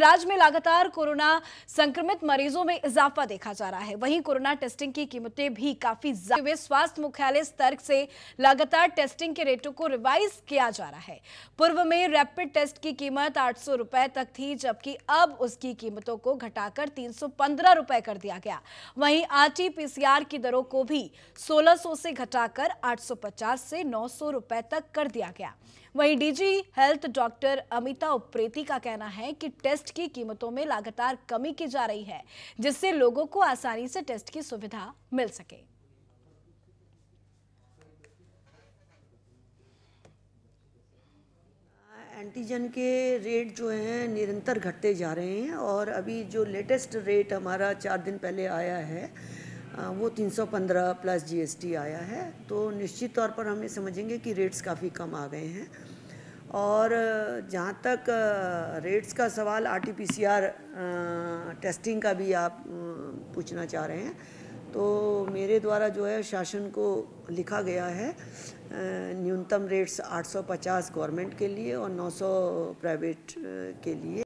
राज्य में लगातार कोरोना संक्रमित मरीजों में इजाफा देखा जा रहा है वहीं कोरोना टेस्टिंग की कीमतें भी काफी हुए स्वास्थ्य मुख्यालय स्तर से लगातार टेस्टिंग के रेटों को रिवाइज किया जा रहा है पूर्व में रैपिड टेस्ट की कीमत आठ सौ तक थी जबकि अब उसकी कीमतों को घटाकर तीन सौ रुपए कर दिया गया वहीं आर की दरों को भी सोलह से घटाकर आठ से नौ रुपए तक कर दिया गया वहीं DG health doctor Amita Upreti का कहना है कि टेस्ट टेस्ट की कीमतों में लगातार कमी की जा रही है जिससे लोगों को आसानी से टेस्ट की सुविधा मिल सके एंटीजन के रेट जो हैं निरंतर घटते जा रहे हैं और अभी जो लेटेस्ट रेट हमारा चार दिन पहले आया है वो 315 प्लस जीएसटी आया है तो निश्चित तौर पर हम ये समझेंगे कि रेट्स काफ़ी कम आ गए हैं और जहाँ तक रेट्स का सवाल आरटीपीसीआर टेस्टिंग का भी आप पूछना चाह रहे हैं तो मेरे द्वारा जो है शासन को लिखा गया है न्यूनतम रेट्स 850 गवर्नमेंट के लिए और 900 प्राइवेट के लिए